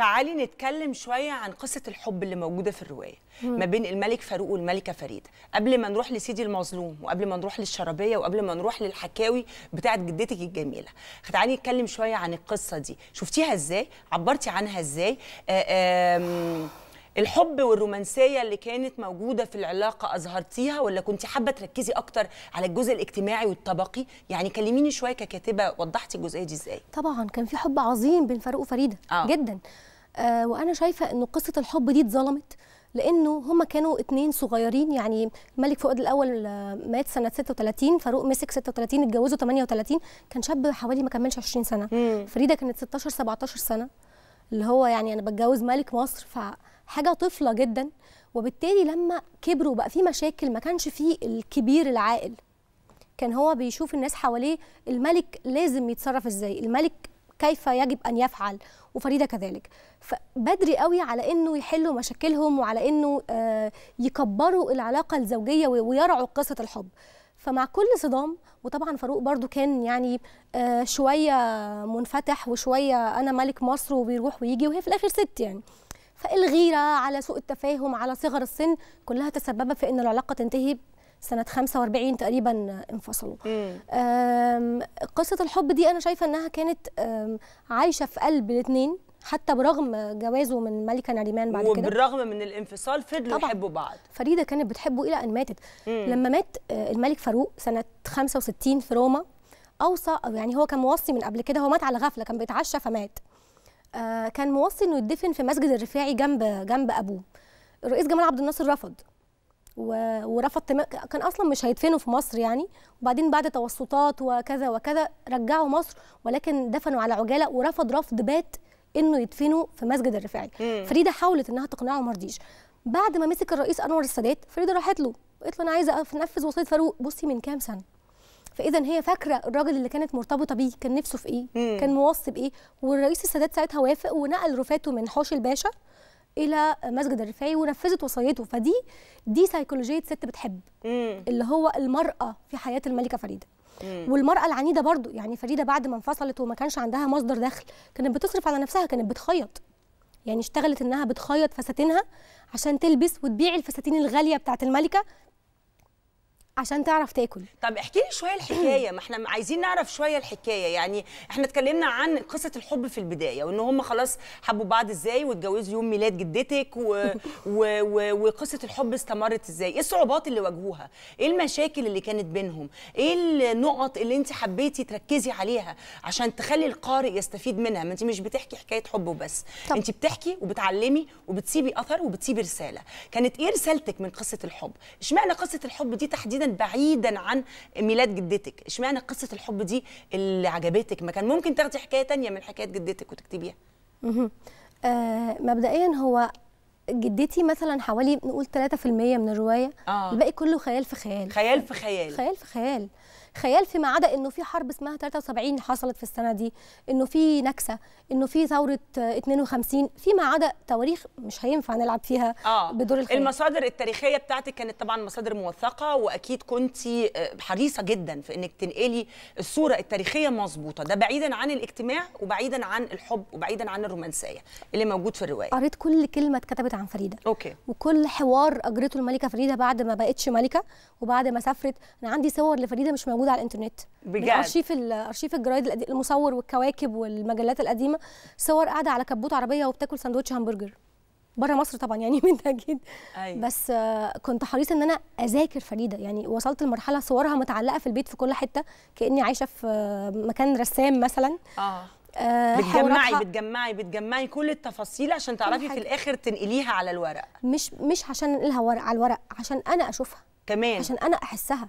تعالي نتكلم شويه عن قصه الحب اللي موجوده في الروايه ما بين الملك فاروق والملكه فريده قبل ما نروح لسيدي المظلوم وقبل ما نروح للشرابيه وقبل ما نروح للحكاوي بتاعه جدتك الجميله تعالي نتكلم شويه عن القصه دي شفتيها ازاي عبرتي عنها ازاي آه، الحب والرومانسيه اللي كانت موجوده في العلاقه اظهرتيها ولا كنت حابه تركزي اكتر على الجزء الاجتماعي والطبقي يعني كلميني شويه ككاتبه وضحتي الجزئيه دي ازاي طبعا كان في حب عظيم بين فاروق وفريده آه. جدا آه وانا شايفه انه قصه الحب دي اتظلمت لانه هما كانوا اتنين صغيرين يعني الملك فؤاد الاول آه، مات سنه 36 فاروق مسك 36 اتجوزوا 38 كان شاب حوالي ما كملش 20 سنه مم. فريده كانت 16 17 سنه اللي هو يعني انا بتجوز ملك مصر فحاجه طفله جدا وبالتالي لما كبروا بقى في مشاكل ما كانش فيه الكبير العاقل كان هو بيشوف الناس حواليه الملك لازم يتصرف ازاي الملك كيف يجب ان يفعل وفريده كذلك فبدري قوي على انه يحلوا مشاكلهم وعلى انه آه، يكبروا العلاقه الزوجيه ويرعوا قصه الحب فمع كل صدام وطبعا فاروق برضو كان يعني آه، شويه منفتح وشويه انا ملك مصر وبيروح ويجي وهي في الاخر ست يعني فالغيره على سوء التفاهم على صغر السن كلها تسببت في ان العلاقه تنتهي سنه 45 تقريبا آه، انفصلوا قصه الحب دي انا شايفه انها كانت عايشه في قلب الاثنين حتى برغم جوازه من ملكه ناريمان بعد كده وبالرغم من الانفصال فضلوا يحبوا بعض فريده كانت بتحبه الى ان ماتت مم. لما مات آه، الملك فاروق سنه 65 في روما اوصى يعني هو كان موصي من قبل كده هو مات على غفله كان بيتعشى فمات آه، كان موصي انه يدفن في مسجد الرفاعي جنب جنب ابوه الرئيس جمال عبد الناصر رفض ورفض كان اصلا مش هيدفنوا في مصر يعني وبعدين بعد توسطات وكذا وكذا رجعوا مصر ولكن دفنوا على عجاله ورفض رفض بات انه يدفنوا في مسجد الرفاعي فريده حاولت انها تقنعه وما رضيش بعد ما مسك الرئيس انور السادات فريده راحت له قالت له انا عايزه انفذ وصيه فاروق بصي من كام سنه فاذا هي فاكره الراجل اللي كانت مرتبطه بيه كان نفسه في ايه مم. كان موصي بايه والرئيس السادات ساعتها وافق ونقل رفاته من حوش الباشا الى مسجد الرفاعي ونفذت وصيته فدي دي سيكولوجيه ست بتحب اللي هو المراه في حياه الملكه فريده والمراه العنيده برضو يعني فريده بعد ما انفصلت وما كانش عندها مصدر دخل كانت بتصرف على نفسها كانت بتخيط يعني اشتغلت انها بتخيط فساتينها عشان تلبس وتبيع الفساتين الغاليه بتاعه الملكه عشان تعرف تاكل طب احكي لي شويه الحكايه ما احنا عايزين نعرف شويه الحكايه يعني احنا اتكلمنا عن قصه الحب في البدايه وان هم خلاص حبوا بعض ازاي واتجوزوا يوم ميلاد جدتك و... و... و... وقصه الحب استمرت ازاي ايه الصعوبات اللي واجهوها ايه المشاكل اللي كانت بينهم ايه النقط اللي انت حبيتي تركزي عليها عشان تخلي القارئ يستفيد منها ما انت مش بتحكي حكايه حب وبس طب. انت بتحكي وبتعلمي وبتسيبي اثر وبتسيبي رساله كانت ايه رسالتك من قصه الحب اشمعنى قصه الحب دي تحديدا تحديدا بعيدا عن ميلاد جدتك اشمعنى قصه الحب دي اللي عجبتك ما كان ممكن تاخدي حكايه تانية من حكايات جدتك وتكتبيها آه مبدئيا هو جدتي مثلا حوالي نقول 3% من الروايه آه. الباقي كله خيال في خيال خيال في خيال خيال في خيال خيال فيما عدا انه في حرب اسمها 73 حصلت في السنه دي انه في نكسه انه في ثوره 52 فيما عدا تواريخ مش هينفع نلعب فيها آه. بدور الخيال المصادر التاريخيه بتاعتك كانت طبعا مصادر موثقه واكيد كنت آه، حريصه جدا في انك تنقلي الصوره التاريخيه مظبوطه ده بعيدا عن الاجتماع وبعيدا عن الحب وبعيدا عن الرومانسيه اللي موجود في الروايه قريت كل كلمه اتكتبت عن فريده اوكي وكل حوار اجرته الملكه فريده بعد ما بقتش ملكه وبعد ما سافرت انا عندي صور لفريده مش مش موجود على الانترنت بجد ارشيف ارشيف الجرايد المصور والكواكب والمجلات القديمه صور قاعده على كبوت عربيه وبتاكل ساندوتش همبرجر بره مصر طبعا يعني من اكيد أيوة. بس آه، كنت حريصه ان انا اذاكر فريده يعني وصلت لمرحله صورها متعلقه في البيت في كل حته كاني عايشه في آه، مكان رسام مثلا اه, آه، بتجمعي بتجمعي بتجمعي كل التفاصيل عشان تعرفي في الاخر تنقليها على الورق مش مش عشان انقلها ورق على الورق عشان انا اشوفها كمان عشان انا احسها